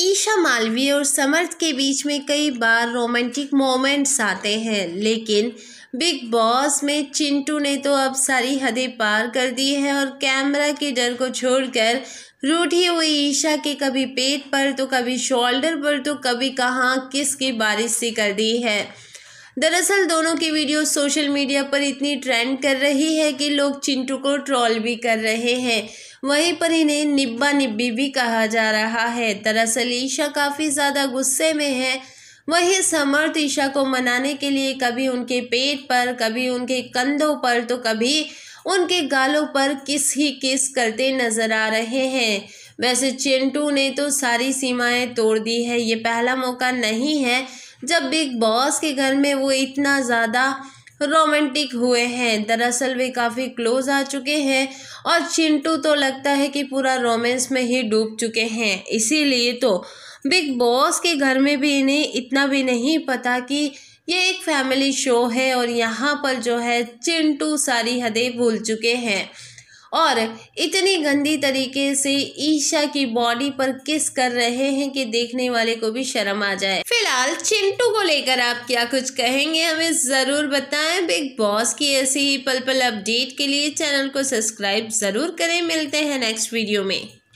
ईशा मालवीय और समर्थ के बीच में कई बार रोमांटिक मोमेंट्स आते हैं लेकिन बिग बॉस में चिंटू ने तो अब सारी हदें पार कर दी है और कैमरा के डर को छोड़कर रूठी हुई ईशा के कभी पेट पर तो कभी शोल्डर पर तो कभी कहाँ किस की बारिश सी कर दी है दरअसल दोनों की वीडियो सोशल मीडिया पर इतनी ट्रेंड कर रही है कि लोग चिंटू को ट्रॉल भी कर रहे हैं वहीं पर इन्हें निब्बा निब्बी भी कहा जा रहा है दरअसल ईशा काफ़ी ज़्यादा गुस्से में है वहीं समर्थ ईशा को मनाने के लिए कभी उनके पेट पर कभी उनके कंधों पर तो कभी उनके गालों पर किस ही किस करते नजर आ रहे हैं वैसे चिंटू ने तो सारी सीमाएं तोड़ दी है ये पहला मौका नहीं है जब बिग बॉस के घर में वो इतना ज़्यादा रोमांटिक हुए हैं दरअसल वे काफ़ी क्लोज आ चुके हैं और चिंटू तो लगता है कि पूरा रोमांस में ही डूब चुके हैं इसीलिए तो बिग बॉस के घर में भी इन्हें इतना भी नहीं पता कि ये एक फैमिली शो है और यहाँ पर जो है चिंटू सारी हदें भूल चुके हैं और इतनी गंदी तरीके से ईशा की बॉडी पर किस कर रहे हैं कि देखने वाले को भी शर्म आ जाए फिलहाल चिंटू को लेकर आप क्या कुछ कहेंगे हमें ज़रूर बताएं बिग बॉस की ऐसी ही पल पल अपडेट के लिए चैनल को सब्सक्राइब ज़रूर करें मिलते हैं नेक्स्ट वीडियो में